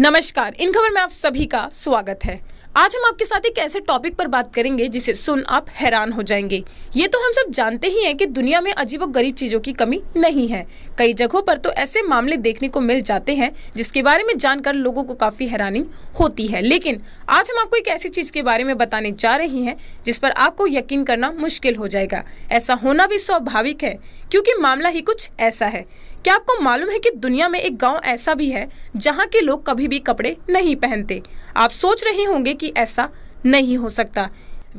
नमस्कार इन खबर में आप सभी का स्वागत है आज हम आपके साथ एक ऐसे टॉपिक पर बात करेंगे जिसे सुन आप हैरान हो जाएंगे ये तो हम सब जानते ही हैं कि दुनिया में अजीब गरीब चीज़ों की कमी नहीं है कई जगहों पर तो ऐसे मामले देखने को मिल जाते हैं जिसके बारे में जानकर लोगों को काफ़ी हैरानी होती है लेकिन आज हम आपको एक ऐसी चीज़ के बारे में बताने जा रहे हैं जिस पर आपको यकीन करना मुश्किल हो जाएगा ऐसा होना भी स्वाभाविक है क्योंकि मामला ही कुछ ऐसा है क्या आपको मालूम है कि दुनिया में एक गाँव ऐसा भी है जहाँ के लोग कभी कभी भी कपड़े नहीं पहनते आप सोच रहे होंगे कि ऐसा नहीं हो सकता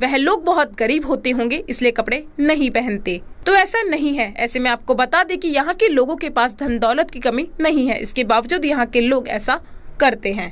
वह लोग बहुत गरीब होते होंगे इसलिए कपड़े नहीं पहनते तो ऐसा नहीं है ऐसे में आपको बता दें कि यहाँ के लोगों के पास धन दौलत की कमी नहीं है इसके बावजूद यहाँ के लोग ऐसा करते हैं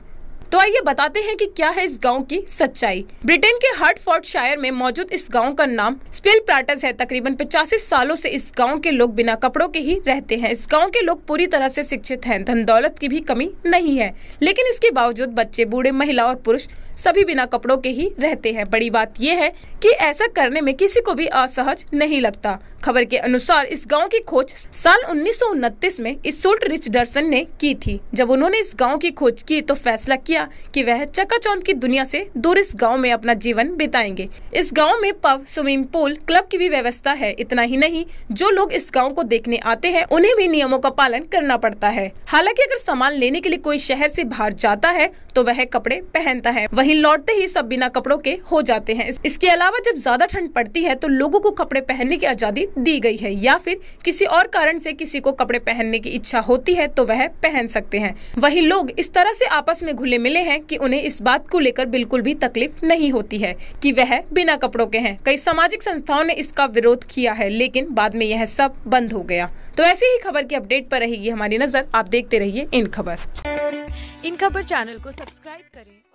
तो आइए बताते हैं कि क्या है इस गांव की सच्चाई ब्रिटेन के फोर्ट शायर में मौजूद इस गांव का नाम स्पिल प्राटस है तकरीबन पचासी सालों से इस गांव के लोग बिना कपड़ों के ही रहते हैं इस गांव के लोग पूरी तरह से शिक्षित हैं धन दौलत की भी कमी नहीं है लेकिन इसके बावजूद बच्चे बूढ़े महिला और पुरुष सभी बिना कपड़ों के ही रहते हैं बड़ी बात यह है की ऐसा करने में किसी को भी असहज नहीं लगता खबर के अनुसार इस गाँव की खोज साल उन्नीस में इस रिच डर्सन ने की थी जब उन्होंने इस गाँव की खोज की तो फैसला किया दिया कि वह चकाचौंध की दुनिया से दूर इस गांव में अपना जीवन बिताएंगे इस गांव में पब स्विमिंग पूल क्लब की भी व्यवस्था है इतना ही नहीं जो लोग इस गाँव को देखने आते हैं उन्हें भी नियमों का पालन करना पड़ता है हालांकि अगर सामान लेने के लिए कोई शहर से बाहर जाता है तो वह कपड़े पहनता है वही लौटते ही सब बिना कपड़ों के हो जाते हैं इसके अलावा जब ज्यादा ठंड पड़ती है तो लोगो को कपड़े पहनने की आजादी दी गयी है या फिर किसी और कारण ऐसी किसी को कपड़े पहनने की इच्छा होती है तो वह पहन सकते हैं वही लोग इस तरह से आपस में घुले मिल मिले हैं कि उन्हें इस बात को लेकर बिल्कुल भी तकलीफ नहीं होती है कि वह बिना कपड़ों के हैं कई सामाजिक संस्थाओं ने इसका विरोध किया है लेकिन बाद में यह सब बंद हो गया तो ऐसी ही खबर की अपडेट पर रहेगी हमारी नजर आप देखते रहिए इन खबर इन खबर चैनल को सब्सक्राइब करें